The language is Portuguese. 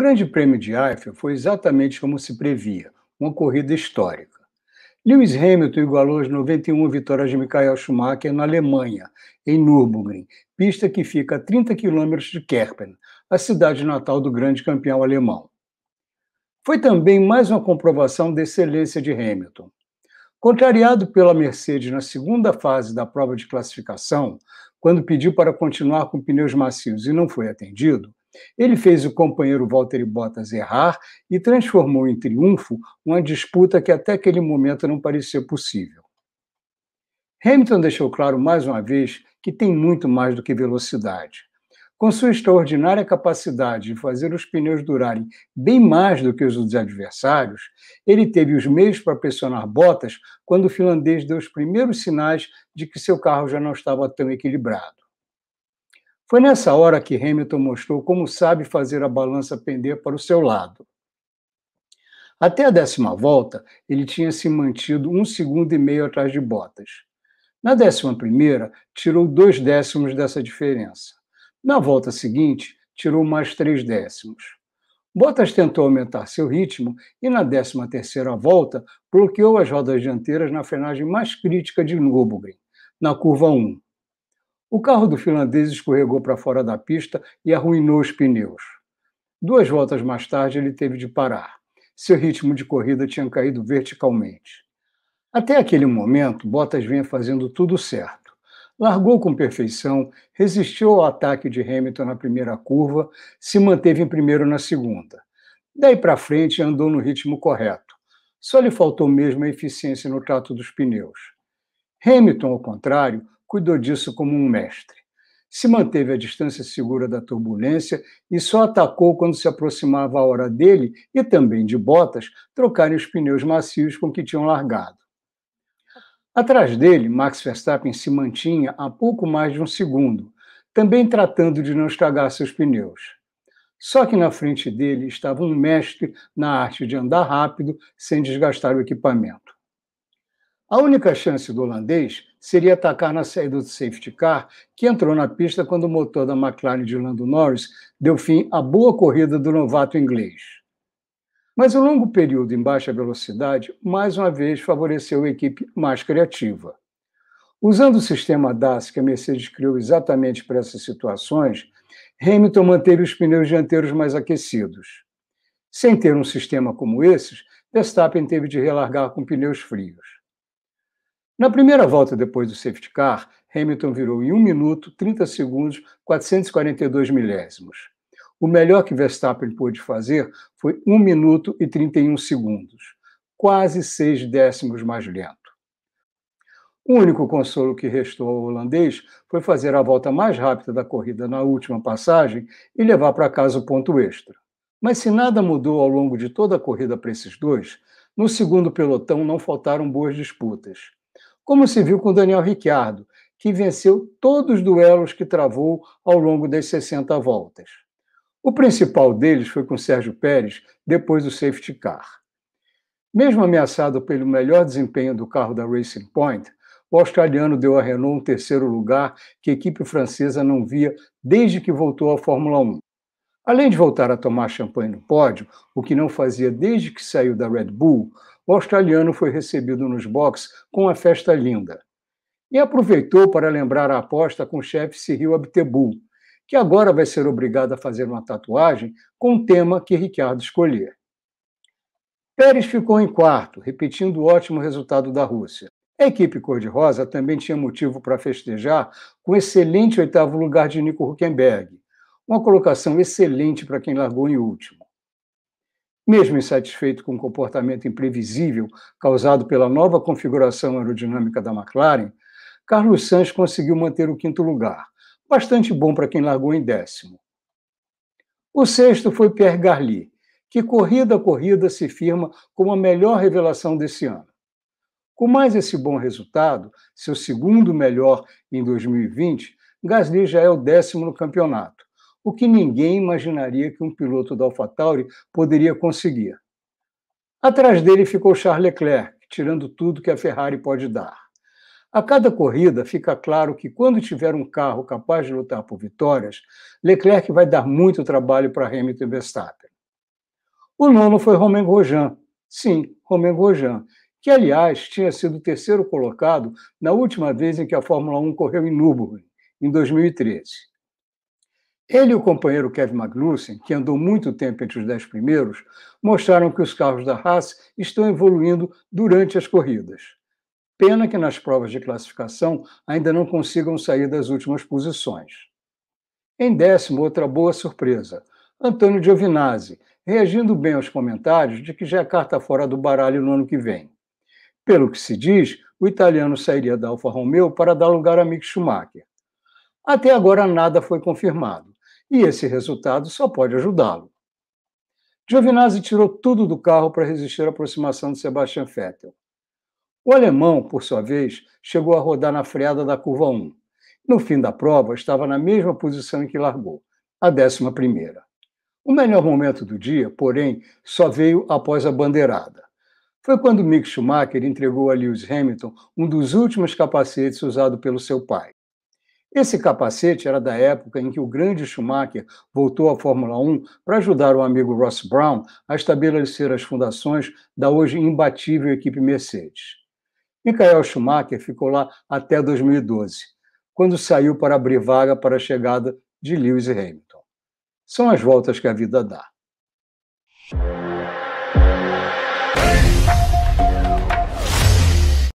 Grande Prêmio de Eiffel foi exatamente como se previa, uma corrida histórica. Lewis Hamilton igualou as 91 vitórias de Michael Schumacher na Alemanha, em Nürburgring, pista que fica a 30 quilômetros de Kerpen, a cidade natal do grande campeão alemão. Foi também mais uma comprovação da excelência de Hamilton. Contrariado pela Mercedes na segunda fase da prova de classificação, quando pediu para continuar com pneus macios e não foi atendido, ele fez o companheiro Walter Bottas errar e transformou em triunfo uma disputa que até aquele momento não parecia possível. Hamilton deixou claro mais uma vez que tem muito mais do que velocidade. Com sua extraordinária capacidade de fazer os pneus durarem bem mais do que os dos adversários, ele teve os meios para pressionar Bottas quando o finlandês deu os primeiros sinais de que seu carro já não estava tão equilibrado. Foi nessa hora que Hamilton mostrou como sabe fazer a balança pender para o seu lado. Até a décima volta, ele tinha se mantido um segundo e meio atrás de Bottas. Na décima primeira, tirou dois décimos dessa diferença. Na volta seguinte, tirou mais três décimos. Bottas tentou aumentar seu ritmo e, na décima terceira volta, bloqueou as rodas dianteiras na frenagem mais crítica de Nürburgring, na curva 1. O carro do finlandês escorregou para fora da pista e arruinou os pneus. Duas voltas mais tarde, ele teve de parar. Seu ritmo de corrida tinha caído verticalmente. Até aquele momento, Bottas vinha fazendo tudo certo. Largou com perfeição, resistiu ao ataque de Hamilton na primeira curva, se manteve em primeiro na segunda. Daí para frente, andou no ritmo correto. Só lhe faltou mesmo a eficiência no trato dos pneus. Hamilton, ao contrário, cuidou disso como um mestre. Se manteve à distância segura da turbulência e só atacou quando se aproximava a hora dele e também de botas trocarem os pneus macios com que tinham largado. Atrás dele, Max Verstappen se mantinha a pouco mais de um segundo, também tratando de não estragar seus pneus. Só que na frente dele estava um mestre na arte de andar rápido sem desgastar o equipamento. A única chance do holandês seria atacar na saída do safety car, que entrou na pista quando o motor da McLaren de Lando Norris deu fim à boa corrida do novato inglês. Mas o longo período em baixa velocidade, mais uma vez, favoreceu a equipe mais criativa. Usando o sistema DAS que a Mercedes criou exatamente para essas situações, Hamilton manteve os pneus dianteiros mais aquecidos. Sem ter um sistema como esses, Verstappen teve de relargar com pneus frios. Na primeira volta depois do safety car, Hamilton virou em 1 minuto, 30 segundos, 442 milésimos. O melhor que Verstappen pôde fazer foi 1 minuto e 31 segundos, quase seis décimos mais lento. O único consolo que restou ao holandês foi fazer a volta mais rápida da corrida na última passagem e levar para casa o ponto extra. Mas se nada mudou ao longo de toda a corrida para esses dois, no segundo pelotão não faltaram boas disputas como se viu com Daniel Ricciardo, que venceu todos os duelos que travou ao longo das 60 voltas. O principal deles foi com Sérgio Pérez, depois do safety car. Mesmo ameaçado pelo melhor desempenho do carro da Racing Point, o australiano deu à Renault um terceiro lugar que a equipe francesa não via desde que voltou à Fórmula 1. Além de voltar a tomar champanhe no pódio, o que não fazia desde que saiu da Red Bull, o australiano foi recebido nos boxes com uma festa linda. E aproveitou para lembrar a aposta com o chefe Cyril Abtebu, que agora vai ser obrigado a fazer uma tatuagem com o tema que Ricardo escolher. Pérez ficou em quarto, repetindo o ótimo resultado da Rússia. A equipe cor-de-rosa também tinha motivo para festejar com o excelente oitavo lugar de Nico Huckenberg, uma colocação excelente para quem largou em último. Mesmo insatisfeito com o comportamento imprevisível causado pela nova configuração aerodinâmica da McLaren, Carlos Sainz conseguiu manter o quinto lugar, bastante bom para quem largou em décimo. O sexto foi Pierre Gasly, que corrida a corrida se firma como a melhor revelação desse ano. Com mais esse bom resultado, seu segundo melhor em 2020, Gasly já é o décimo no campeonato, o que ninguém imaginaria que um piloto da AlphaTauri poderia conseguir. Atrás dele ficou Charles Leclerc, tirando tudo que a Ferrari pode dar. A cada corrida fica claro que quando tiver um carro capaz de lutar por vitórias, Leclerc vai dar muito trabalho para Hamilton e Verstappen. O nono foi Romain Grosjean. Sim, Romain Grosjean, que aliás tinha sido terceiro colocado na última vez em que a Fórmula 1 correu em Nürburgring, em 2013. Ele e o companheiro Kevin Magnussen, que andou muito tempo entre os dez primeiros, mostraram que os carros da Haas estão evoluindo durante as corridas. Pena que nas provas de classificação ainda não consigam sair das últimas posições. Em décimo, outra boa surpresa. Antônio Giovinazzi, reagindo bem aos comentários de que já é carta fora do baralho no ano que vem. Pelo que se diz, o italiano sairia da Alfa Romeo para dar lugar a Mick Schumacher. Até agora nada foi confirmado, e esse resultado só pode ajudá-lo. Giovinazzi tirou tudo do carro para resistir à aproximação de Sebastian Vettel. O alemão, por sua vez, chegou a rodar na freada da curva 1. No fim da prova, estava na mesma posição em que largou, a décima primeira. O melhor momento do dia, porém, só veio após a bandeirada. Foi quando Mick Schumacher entregou a Lewis Hamilton um dos últimos capacetes usado pelo seu pai. Esse capacete era da época em que o grande Schumacher voltou à Fórmula 1 para ajudar o amigo Ross Brown a estabelecer as fundações da hoje imbatível equipe Mercedes. Michael Schumacher ficou lá até 2012, quando saiu para abrir vaga para a chegada de Lewis Hamilton. São as voltas que a vida dá.